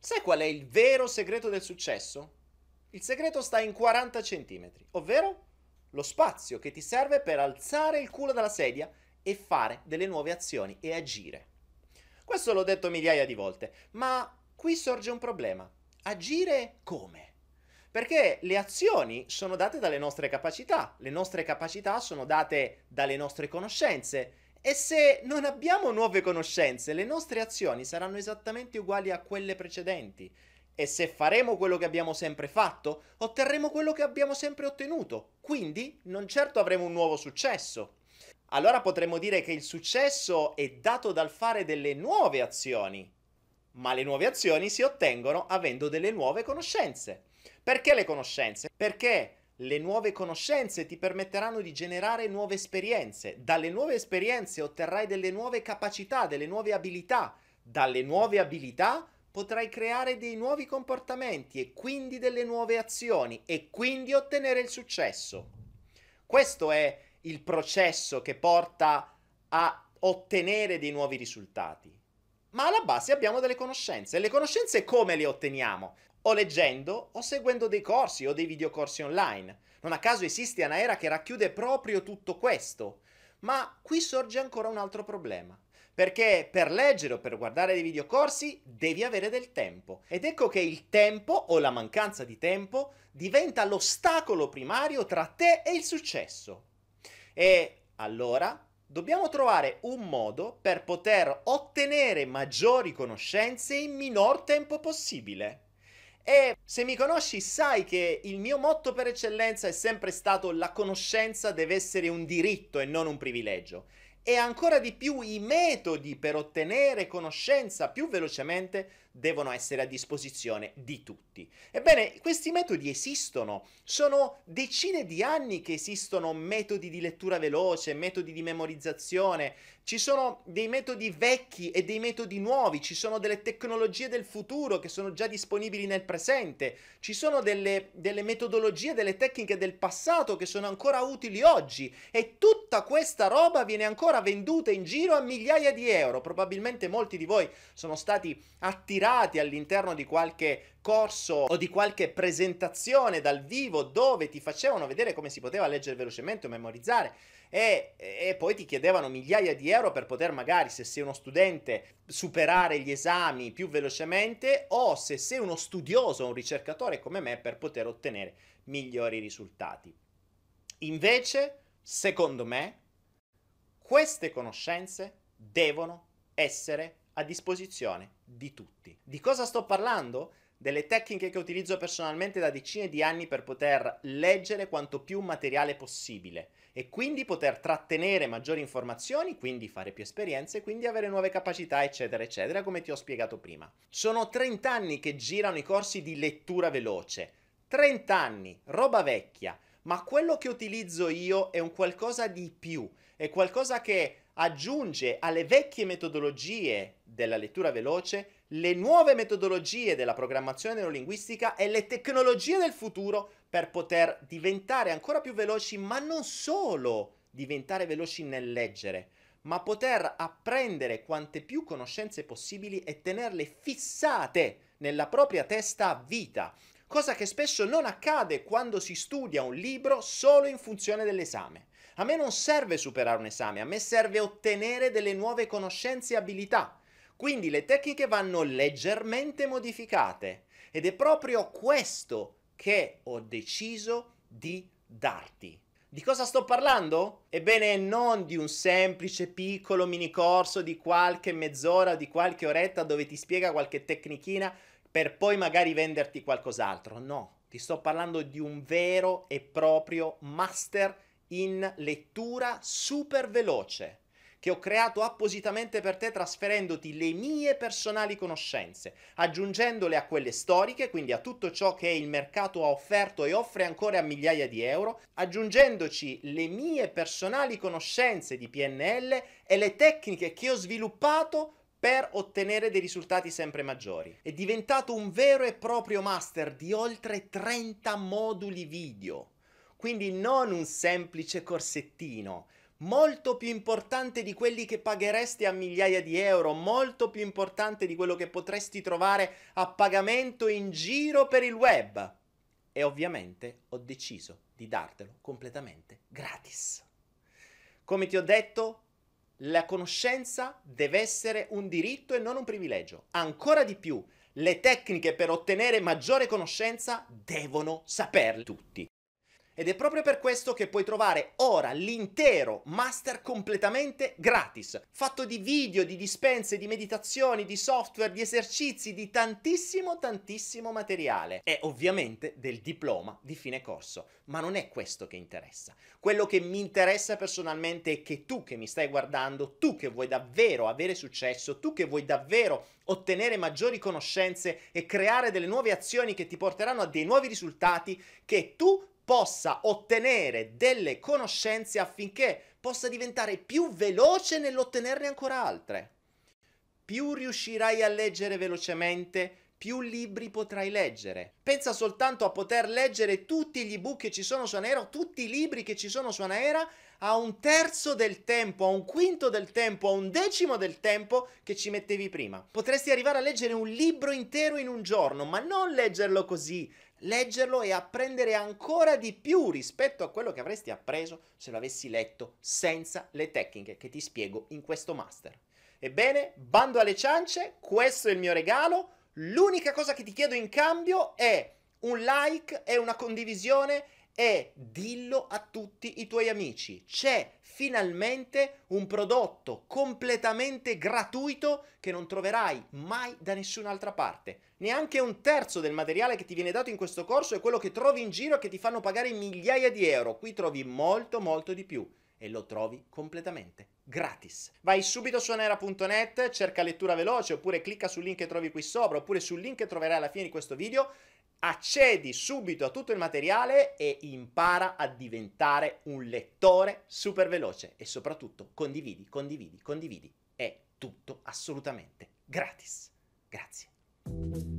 Sai qual è il vero segreto del successo? Il segreto sta in 40 cm, ovvero lo spazio che ti serve per alzare il culo dalla sedia e fare delle nuove azioni e agire. Questo l'ho detto migliaia di volte, ma qui sorge un problema. Agire come? Perché le azioni sono date dalle nostre capacità, le nostre capacità sono date dalle nostre conoscenze e se non abbiamo nuove conoscenze, le nostre azioni saranno esattamente uguali a quelle precedenti. E se faremo quello che abbiamo sempre fatto, otterremo quello che abbiamo sempre ottenuto. Quindi non certo avremo un nuovo successo. Allora potremmo dire che il successo è dato dal fare delle nuove azioni. Ma le nuove azioni si ottengono avendo delle nuove conoscenze. Perché le conoscenze? Perché le nuove conoscenze ti permetteranno di generare nuove esperienze. Dalle nuove esperienze otterrai delle nuove capacità, delle nuove abilità. Dalle nuove abilità potrai creare dei nuovi comportamenti e quindi delle nuove azioni e quindi ottenere il successo. Questo è il processo che porta a ottenere dei nuovi risultati ma alla base abbiamo delle conoscenze. le conoscenze come le otteniamo? O leggendo o seguendo dei corsi o dei videocorsi online. Non a caso esiste Anaera che racchiude proprio tutto questo. Ma qui sorge ancora un altro problema. Perché per leggere o per guardare dei videocorsi devi avere del tempo. Ed ecco che il tempo o la mancanza di tempo diventa l'ostacolo primario tra te e il successo. E allora dobbiamo trovare un modo per poter ottenere maggiori conoscenze in minor tempo possibile. E se mi conosci sai che il mio motto per eccellenza è sempre stato la conoscenza deve essere un diritto e non un privilegio. E ancora di più i metodi per ottenere conoscenza più velocemente devono essere a disposizione di tutti. Ebbene, questi metodi esistono, sono decine di anni che esistono metodi di lettura veloce, metodi di memorizzazione, ci sono dei metodi vecchi e dei metodi nuovi, ci sono delle tecnologie del futuro che sono già disponibili nel presente, ci sono delle, delle metodologie, delle tecniche del passato che sono ancora utili oggi e tutta questa roba viene ancora venduta in giro a migliaia di euro. Probabilmente molti di voi sono stati attirati invitati all'interno di qualche corso o di qualche presentazione dal vivo dove ti facevano vedere come si poteva leggere velocemente o memorizzare e, e, poi ti chiedevano migliaia di euro per poter magari se sei uno studente superare gli esami più velocemente o se sei uno studioso un ricercatore come me per poter ottenere migliori risultati. Invece, secondo me, queste conoscenze devono essere a disposizione di tutti. Di cosa sto parlando? Delle tecniche che utilizzo personalmente da decine di anni per poter leggere quanto più materiale possibile e quindi poter trattenere maggiori informazioni, quindi fare più esperienze, quindi avere nuove capacità, eccetera, eccetera, come ti ho spiegato prima. Sono 30 anni che girano i corsi di lettura veloce. 30 anni, roba vecchia, ma quello che utilizzo io è un qualcosa di più, è qualcosa che aggiunge alle vecchie metodologie della lettura veloce le nuove metodologie della programmazione neurolinguistica e le tecnologie del futuro per poter diventare ancora più veloci, ma non solo diventare veloci nel leggere, ma poter apprendere quante più conoscenze possibili e tenerle fissate nella propria testa a vita, cosa che spesso non accade quando si studia un libro solo in funzione dell'esame. A me non serve superare un esame, a me serve ottenere delle nuove conoscenze e abilità. Quindi le tecniche vanno leggermente modificate ed è proprio questo che ho deciso di darti. Di cosa sto parlando? Ebbene, non di un semplice piccolo mini corso di qualche mezz'ora, di qualche oretta dove ti spiega qualche tecnichina per poi magari venderti qualcos'altro. No, ti sto parlando di un vero e proprio master in lettura super veloce che ho creato appositamente per te trasferendoti le mie personali conoscenze, aggiungendole a quelle storiche, quindi a tutto ciò che il mercato ha offerto e offre ancora a migliaia di euro, aggiungendoci le mie personali conoscenze di PNL e le tecniche che ho sviluppato per ottenere dei risultati sempre maggiori. È diventato un vero e proprio master di oltre 30 moduli video quindi non un semplice corsettino, molto più importante di quelli che pagheresti a migliaia di euro, molto più importante di quello che potresti trovare a pagamento in giro per il web. E ovviamente ho deciso di dartelo completamente gratis. Come ti ho detto, la conoscenza deve essere un diritto e non un privilegio. Ancora di più, le tecniche per ottenere maggiore conoscenza devono saperle tutti. Ed è proprio per questo che puoi trovare ora l'intero master completamente gratis, fatto di video, di dispense, di meditazioni, di software, di esercizi, di tantissimo tantissimo materiale e ovviamente del diploma di fine corso. Ma non è questo che interessa. Quello che mi interessa personalmente è che tu che mi stai guardando, tu che vuoi davvero avere successo, tu che vuoi davvero ottenere maggiori conoscenze e creare delle nuove azioni che ti porteranno a dei nuovi risultati, che tu possa ottenere delle conoscenze affinché possa diventare più veloce nell'ottenerne ancora altre. Più riuscirai a leggere velocemente, più libri potrai leggere. Pensa soltanto a poter leggere tutti gli ebook che ci sono su Anera, tutti i libri che ci sono su Anera, a un terzo del tempo, a un quinto del tempo, a un decimo del tempo che ci mettevi prima. Potresti arrivare a leggere un libro intero in un giorno, ma non leggerlo così leggerlo e apprendere ancora di più rispetto a quello che avresti appreso se lo avessi letto senza le tecniche che ti spiego in questo master. Ebbene, bando alle ciance, questo è il mio regalo. L'unica cosa che ti chiedo in cambio è un like e una condivisione e dillo a tutti i tuoi amici. C'è finalmente un prodotto completamente gratuito che non troverai mai da nessun'altra parte. Neanche un terzo del materiale che ti viene dato in questo corso è quello che trovi in giro e che ti fanno pagare migliaia di euro. Qui trovi molto molto di più e lo trovi completamente gratis. Vai subito su anera.net, cerca lettura veloce oppure clicca sul link che trovi qui sopra oppure sul link che troverai alla fine di questo video accedi subito a tutto il materiale e impara a diventare un lettore super veloce e soprattutto condividi, condividi, condividi. È tutto assolutamente gratis. Grazie.